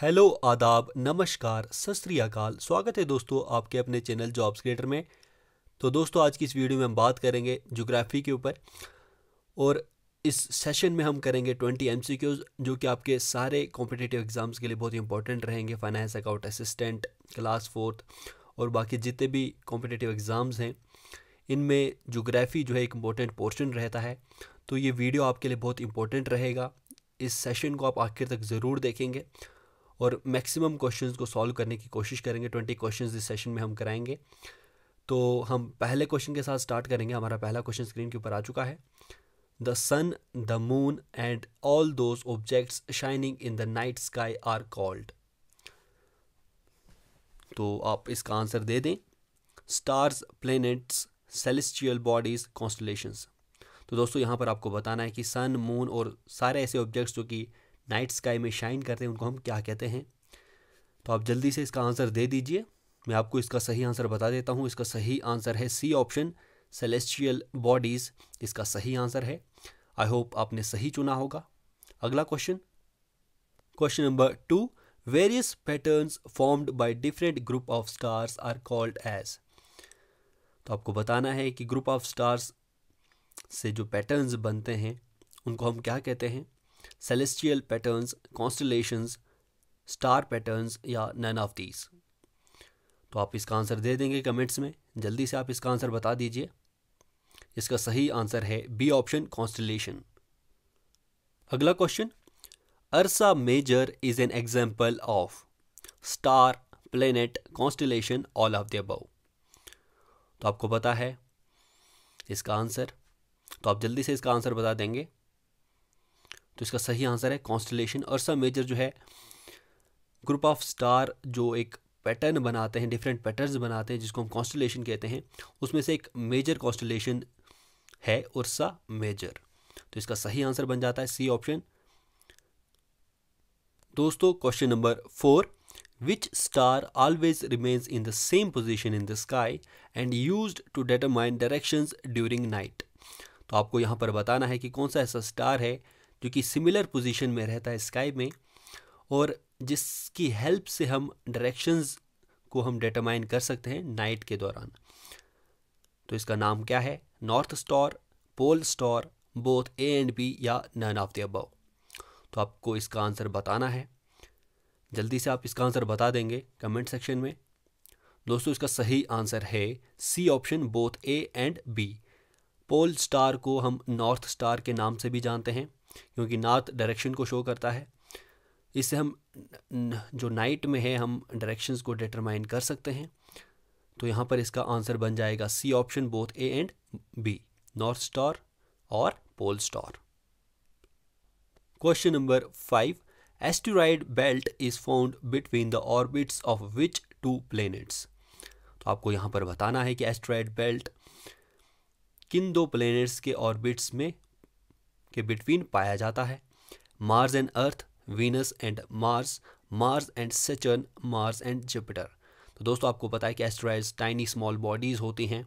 Hello आदाब नमस्कार सत अकाल स्वागत है दोस्तों आपके अपने चैनल जॉब्स क्रिएटर में तो दोस्तों आज की इस वीडियो में हम बात करेंगे जोग्राफ़ी के ऊपर और इस सेशन में हम करेंगे 20 एम जो कि आपके सारे कॉम्पिटेटिव एग्ज़ाम्स के लिए बहुत ही इंपॉर्टेंट रहेंगे finance account assistant class fourth और बाकी जितने भी कॉम्पिटेटिव एग्ज़ाम्स हैं इनमें जोग्राफ़ी जो है एक इम्पॉर्टेंट पोर्शन रहता है तो ये वीडियो आपके लिए बहुत इंपॉर्टेंट रहेगा इस सेशन को आप आखिर तक ज़रूर देखेंगे और मैक्सिमम क्वेश्चंस को सॉल्व करने की कोशिश करेंगे ट्वेंटी क्वेश्चंस इस सेशन में हम कराएंगे तो हम पहले क्वेश्चन के साथ स्टार्ट करेंगे हमारा पहला क्वेश्चन स्क्रीन के ऊपर आ चुका है the sun the moon and all those objects shining in the night sky are called तो आप इसका आंसर दे दें stars planets celestial bodies constellations तो दोस्तों यहाँ पर आपको बताना है कि सन मून और सारे ऐसे ऑब्जेक्ट्स जो कि नाइट स्काई में शाइन करते हैं उनको हम क्या कहते हैं तो आप जल्दी से इसका आंसर दे दीजिए मैं आपको इसका सही आंसर बता देता हूँ इसका सही आंसर है सी ऑप्शन सेलेस्टियल बॉडीज़ इसका सही आंसर है आई होप आपने सही चुना होगा अगला question question number two various patterns formed by different group of stars are called as तो आपको बताना है कि ग्रुप ऑफ स्टार्स से जो पैटर्न्स बनते हैं उनको हम क्या कहते हैं celestial patterns, constellations, star patterns या none of these. तो आप इसका आंसर दे देंगे कमेंट्स में जल्दी से आप इसका आंसर बता दीजिए इसका सही आंसर है बी ऑप्शन कॉन्स्टलेशन अगला question Ursa Major is an example of star planet constellation all of the above तो आपको पता है इसका आंसर तो आप जल्दी से इसका आंसर बता देंगे तो इसका सही आंसर है कॉन्स्टलेशन अर्सा मेजर जो है ग्रुप ऑफ स्टार जो एक पैटर्न बनाते हैं डिफरेंट पैटर्न्स बनाते हैं जिसको हम कॉन्स्टलेशन कहते हैं उसमें से एक मेजर कॉन्स्टलेशन है उर्सा मेजर तो इसका सही आंसर बन जाता है सी ऑप्शन दोस्तों question number four which star always remains in the same position in the sky and used to determine direction during night तो आपको यहाँ पर बताना है कि कौन सा ऐसा स्टार है जो कि सिमिलर पोजीशन में रहता है स्काई में और जिसकी हेल्प से हम डायरेक्शंस को हम डिटरमाइन कर सकते हैं नाइट के दौरान तो इसका नाम क्या है north star pole star both A and B या नन ऑफ द अबव तो आपको इसका आंसर बताना है जल्दी से आप इसका आंसर बता देंगे कमेंट सेक्शन में दोस्तों इसका सही आंसर है C option both A and B pole star को हम नॉर्थ स्टार के नाम से भी जानते हैं क्योंकि नॉर्थ डायरेक्शन को शो करता है इससे हम जो नाइट में है हम डायरेक्शंस को डिटरमाइन कर सकते हैं तो यहाँ पर इसका आंसर बन जाएगा C option both A and B north star और pole star question number five asteroid belt is found between the orbits of which two planets तो आपको यहाँ पर बताना है कि एस्टेरॉयड बेल्ट किन दो प्लेनेट्स के ऑर्बिट्स में के बिटवीन पाया जाता है Mars and Earth Venus and Mars Mars and Saturn Mars and Jupiter तो दोस्तों आपको पता है कि एस्ट्रॉयड्स टाइनी स्मॉल बॉडीज़ होती हैं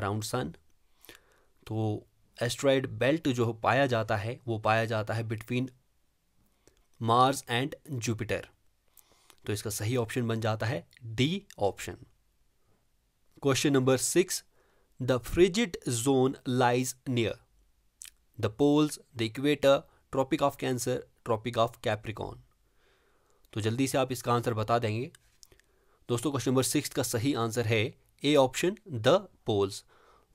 अराउंड सन तो एस्ट्रॉयड बेल्ट जो पाया जाता है वो पाया जाता है बिटवीन मार्स एंड जुपिटर तो इसका सही ऑप्शन बन जाता है D option question number six the frigid zone lies near the poles the equator tropic of Cancer tropic of Capricorn तो जल्दी से आप इसका आंसर बता देंगे दोस्तों क्वेश्चन नंबर सिक्स का सही आंसर है A option the poles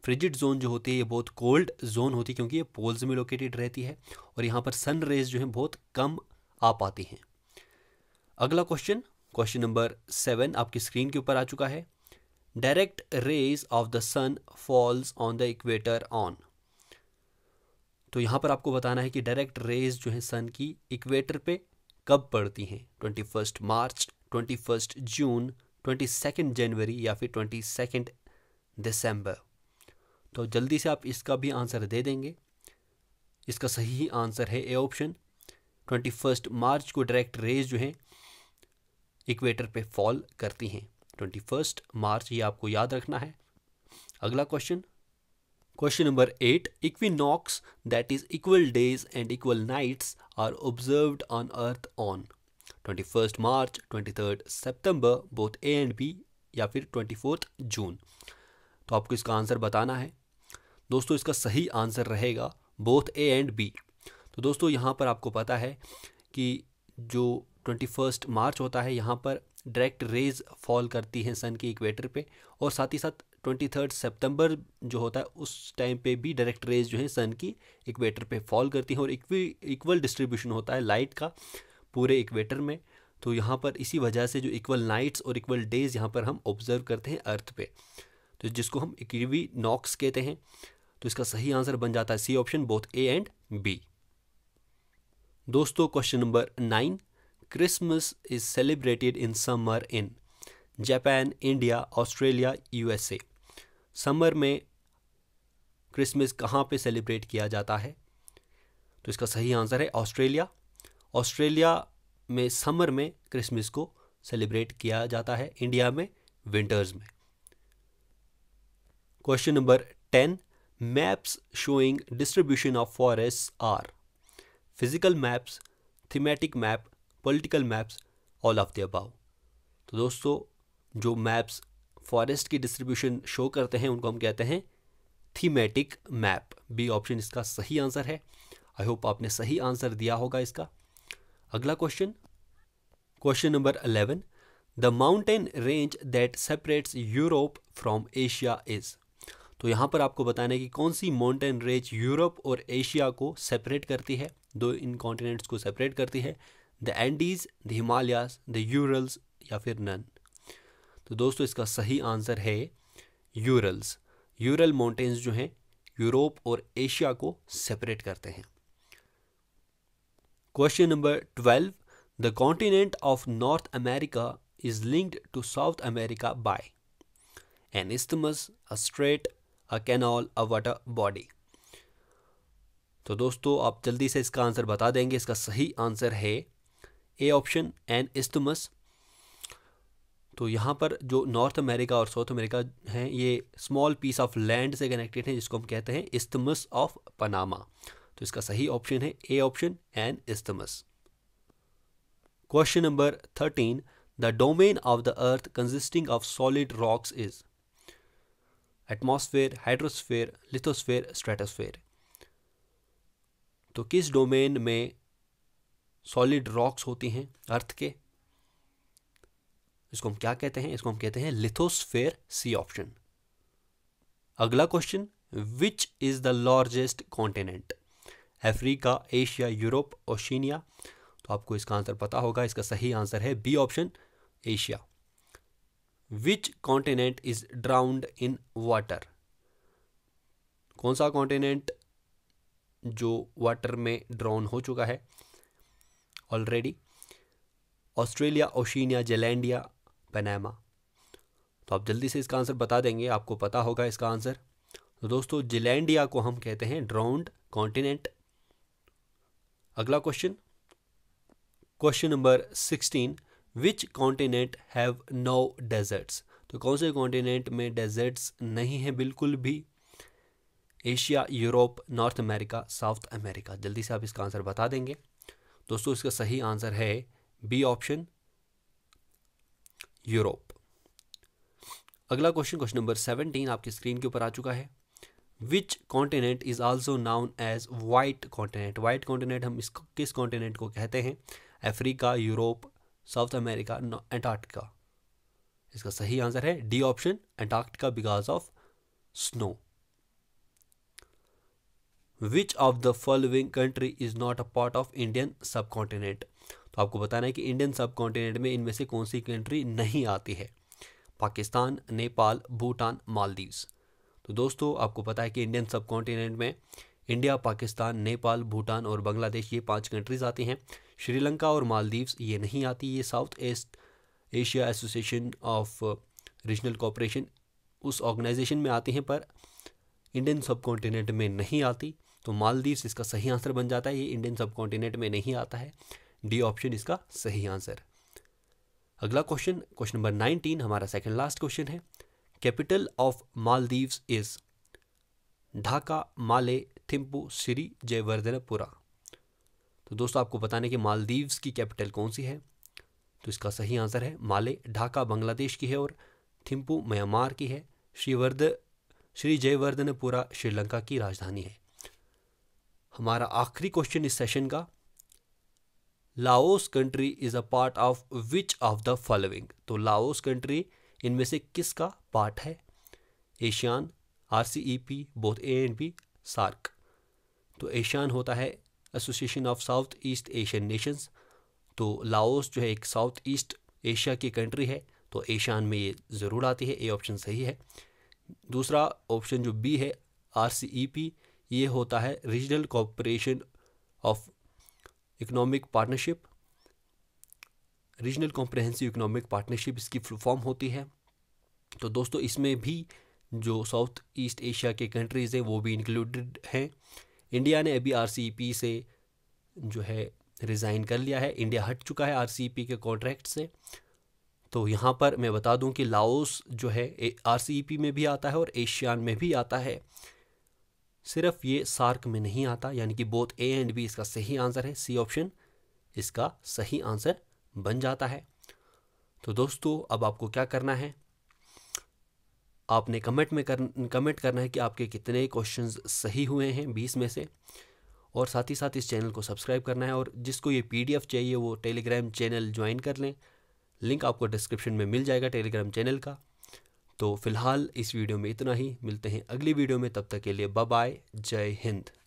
frigid zone जो होती है ये बहुत कोल्ड जोन होती है क्योंकि ये पोल्स में लोकेटेड रहती है और यहाँ पर सन रेज जो है बहुत कम आ पाती हैं अगला क्वेश्चन क्वेश्चन नंबर सेवन आपकी स्क्रीन के ऊपर आ चुका है direct rays of the sun falls on the equator on तो यहाँ पर आपको बताना है कि डायरेक्ट रेज जो है सन की इक्वेटर पे कब पड़ती हैं twenty first March twenty first June twenty second जनवरी या फिर ट्वेंटी सेकेंड दिसंबर तो जल्दी से आप इसका भी आंसर दे देंगे इसका सही आंसर है A option twenty first March को डायरेक्ट रेज जो है इक्वेटर पे फॉल करती हैं ट्वेंटी फर्स्ट मार्च ये आपको याद रखना है अगला question Question number 8. Equinox that is equal days and equal nights are observed on earth on 21st March, 23rd September both A and B या फिर 24th जून तो आपको इसका आंसर बताना है दोस्तों इसका सही आंसर रहेगा बोथ ए एंड बी तो दोस्तों यहाँ पर आपको पता है कि जो ट्वेंटी फर्स्ट मार्च होता है यहाँ पर डायरेक्ट रेज फॉल करती हैं सन के इक्वेटर पे और साथ ही साथ ट्वेंटी थर्ड सेप्टेम्बर जो होता है उस टाइम पे भी डायरेक्ट रेज जो है सन की इक्वेटर पे फॉल करती हैं और इक्वल डिस्ट्रीब्यूशन होता है लाइट का पूरे इक्वेटर में तो यहाँ पर इसी वजह से जो इक्वल नाइट्स और इक्वल डेज यहाँ पर हम ऑब्जर्व करते हैं अर्थ पे तो जिसको हम इक्वी नॉक्स कहते हैं तो इसका सही आंसर बन जाता है C option both A and B दोस्तों question number nine Christmas is celebrated in summer in Japan India Australia USA summer में क्रिसमस कहाँ पे सेलिब्रेट किया जाता है तो इसका सही आंसर है ऑस्ट्रेलिया ऑस्ट्रेलिया में समर में क्रिसमस को सेलिब्रेट किया जाता है इंडिया में विंटर्स में question number ten maps showing distribution of forest are physical maps thematic map political maps all of the above तो दोस्तों जो मैप्स फॉरेस्ट की डिस्ट्रीब्यूशन शो करते हैं उनको हम कहते हैं थीमेटिक मैप बी ऑप्शन इसका सही आंसर है आई होप आपने सही आंसर दिया होगा इसका अगला question question number eleven the mountain range that separates Europe from Asia is तो यहाँ पर आपको बताना है कि कौन सी माउंटेन रेंज यूरोप और एशिया को सेपरेट करती है दो इन कॉन्टिनेंट्स को सेपरेट करती है the Andes the Himalayas the Urals या फिर नन तो दोस्तों इसका सही आंसर है यूरल्स यूरल माउंटेन्स जो हैं यूरोप और एशिया को सेपरेट करते हैं question number twelve the continent of North America is linked to South America by an isthmus a strait a canal a water body तो दोस्तों आप जल्दी से इसका आंसर बता देंगे इसका सही आंसर है ए ऑप्शन एन इस्थमस तो यहाँ पर जो नॉर्थ अमेरिका और साउथ अमेरिका हैं ये स्मॉल पीस ऑफ लैंड से कनेक्टेड हैं जिसको हम कहते हैं इस्तमस ऑफ पनामा तो इसका सही ऑप्शन है A option an isthmus question number thirteen the domain of the earth consisting of solid rocks is atmosphere hydrosphere lithosphere stratosphere तो किस डोमेन में सॉलिड रॉक्स होती हैं अर्थ के इसको हम क्या कहते हैं इसको हम कहते हैं लिथोस्फेयर सी ऑप्शन अगला question which is the largest continent Africa Asia Europe Oceania तो आपको इसका आंसर पता होगा इसका सही आंसर है B option Asia which continent is drowned in water कौन सा कॉन्टिनेंट जो वाटर में ड्राउन हो चुका है already Australia Oceania Zealandia Panama तो आप जल्दी से इसका आंसर बता देंगे आपको पता होगा इसका आंसर तो दोस्तों जिलैंडिया को हम कहते हैं ड्राउंड कॉन्टिनेंट अगला question question number sixteen which continent have no deserts तो कौन से कॉन्टिनेंट में डेजर्ट्स नहीं हैं बिल्कुल भी Asia Europe north America south America जल्दी से आप इसका आंसर बता देंगे दोस्तों इसका सही आंसर है बी ऑप्शन यूरोप अगला क्वेश्चन क्वेश्चन नंबर सेवनटीन आपकी स्क्रीन के ऊपर आ चुका है which continent is also known as white continent white continent हम इसको किस कॉन्टिनेंट को कहते हैं Africa Europe south America Antarctica इसका सही आंसर है D option Antarctica because of snow which of the following country is not a part of Indian subcontinent तो आपको बताना है कि इंडियन सब कॉन्टिनेंट में इनमें से कौन सी कंट्री नहीं आती है पाकिस्तान नेपाल भूटान मालदीव्स तो दोस्तों आपको पता है कि इंडियन सब कॉन्टिनेंट में इंडिया पाकिस्तान नेपाल भूटान और बांग्लादेश ये पांच कंट्रीज आती हैं श्रीलंका और मालदीव्स ये नहीं आती ये south east Asia association of regional cooperation उस ऑर्गेनाइजेशन में आती हैं पर इंडियन सब कॉन्टिनेंट में नहीं आती तो मालदीव्स इसका सही आंसर बन जाता है ये इंडियन सब कॉन्टिनेंट में नहीं आता है डी ऑप्शन इसका सही आंसर अगला क्वेश्चन क्वेश्चन नंबर नाइनटीन हमारा सेकंड लास्ट क्वेश्चन है capital of Maldives is Dhaka Male Thimphu Sri Jayawardenepura तो दोस्तों आपको बताने कि मालदीव्स की कैपिटल कौन सी है तो इसका सही आंसर है माले ढाका बांग्लादेश की है और थिम्पू म्यांमार की है श्रीवर्ध श्री जयवर्धनपुरा श्रीलंका की राजधानी है हमारा आखिरी क्वेश्चन इस सेशन का Laos country is a part of which of the following तो लाओस कंट्री इनमें से किसका पार्ट है ASEAN R C E P both A and B SAARC तो एशियान होता है association of south east Asian nations तो लाओस जो है एक साउथ ईस्ट एशिया की कंट्री है तो एशियान में ये ज़रूर आती है ए ऑप्शन सही है दूसरा ऑप्शन जो बी है आर सी ई पी ये होता है regional cooperation of economic partnership regional comprehensive economic partnership इसकी फॉर्म होती है तो दोस्तों इसमें भी जो साउथ ईस्ट एशिया के कंट्रीज़ हैं वो भी इंक्लूडेड हैं इंडिया ने अभी आर e से जो है रिज़ाइन कर लिया है इंडिया हट चुका है आर e के कॉन्ट्रैक्ट से तो यहाँ पर मैं बता दूँ कि लाओस जो है आर e में भी आता है और एशियान में भी आता है सिर्फ ये सार्क में नहीं आता यानी कि बोथ ए एंड बी इसका सही आंसर है सी ऑप्शन इसका सही आंसर बन जाता है तो दोस्तों अब आपको क्या करना है आपने कमेंट में कर कमेंट करना है कि आपके कितने क्वेश्चन सही हुए हैं बीस में से और साथ ही साथ इस चैनल को सब्सक्राइब करना है और जिसको ये पीडीएफ चाहिए वो टेलीग्राम चैनल ज्वाइन कर लें लिंक आपको डिस्क्रिप्शन में मिल जाएगा टेलीग्राम चैनल का तो फिलहाल इस वीडियो में इतना ही मिलते हैं अगली वीडियो में तब तक के लिए बाय जय हिंद